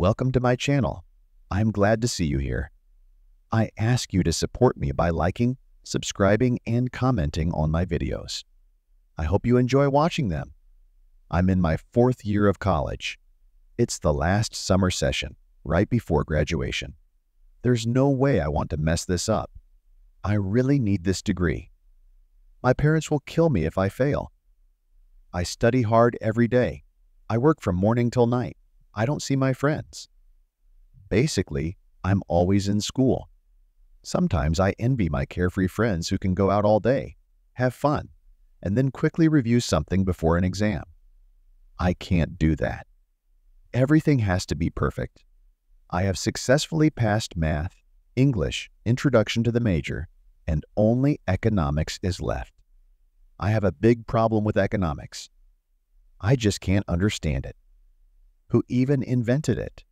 Welcome to my channel. I'm glad to see you here. I ask you to support me by liking, subscribing, and commenting on my videos. I hope you enjoy watching them. I'm in my fourth year of college. It's the last summer session, right before graduation. There's no way I want to mess this up. I really need this degree. My parents will kill me if I fail. I study hard every day. I work from morning till night. I don't see my friends. Basically, I'm always in school. Sometimes I envy my carefree friends who can go out all day, have fun, and then quickly review something before an exam. I can't do that. Everything has to be perfect. I have successfully passed math, English, introduction to the major, and only economics is left. I have a big problem with economics. I just can't understand it who even invented it.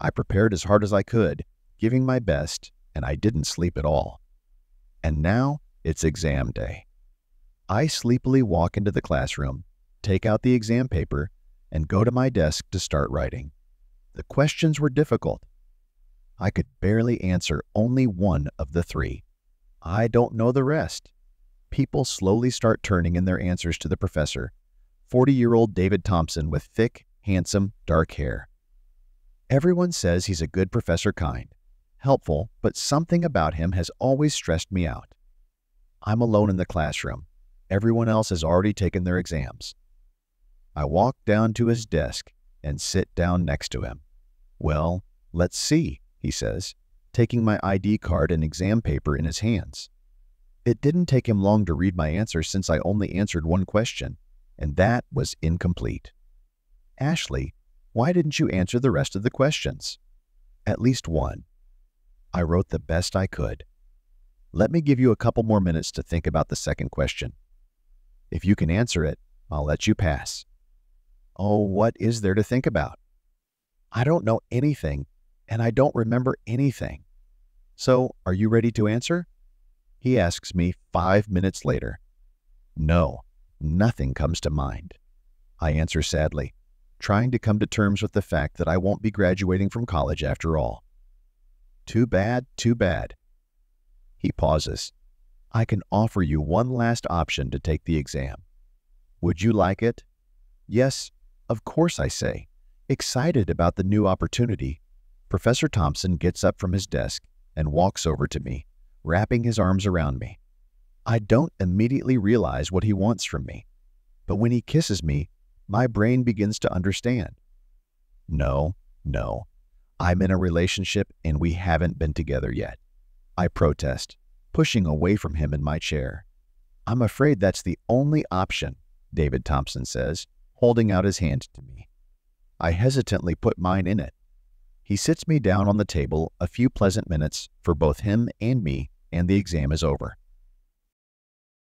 I prepared as hard as I could, giving my best, and I didn't sleep at all. And now it's exam day. I sleepily walk into the classroom, take out the exam paper, and go to my desk to start writing. The questions were difficult. I could barely answer only one of the three. I don't know the rest. People slowly start turning in their answers to the professor. 40 year old David Thompson with thick, handsome, dark hair. Everyone says he's a good Professor Kind, helpful, but something about him has always stressed me out. I'm alone in the classroom. Everyone else has already taken their exams. I walk down to his desk and sit down next to him. Well, let's see, he says, taking my ID card and exam paper in his hands. It didn't take him long to read my answer since I only answered one question, and that was incomplete. Ashley, why didn't you answer the rest of the questions? At least one. I wrote the best I could. Let me give you a couple more minutes to think about the second question. If you can answer it, I'll let you pass. Oh, what is there to think about? I don't know anything, and I don't remember anything. So, are you ready to answer? He asks me five minutes later. No, nothing comes to mind. I answer sadly trying to come to terms with the fact that I won't be graduating from college after all. Too bad, too bad. He pauses. I can offer you one last option to take the exam. Would you like it? Yes, of course, I say. Excited about the new opportunity, Professor Thompson gets up from his desk and walks over to me, wrapping his arms around me. I don't immediately realize what he wants from me, but when he kisses me, my brain begins to understand. No, no, I'm in a relationship and we haven't been together yet. I protest, pushing away from him in my chair. I'm afraid that's the only option, David Thompson says, holding out his hand to me. I hesitantly put mine in it. He sits me down on the table a few pleasant minutes for both him and me, and the exam is over.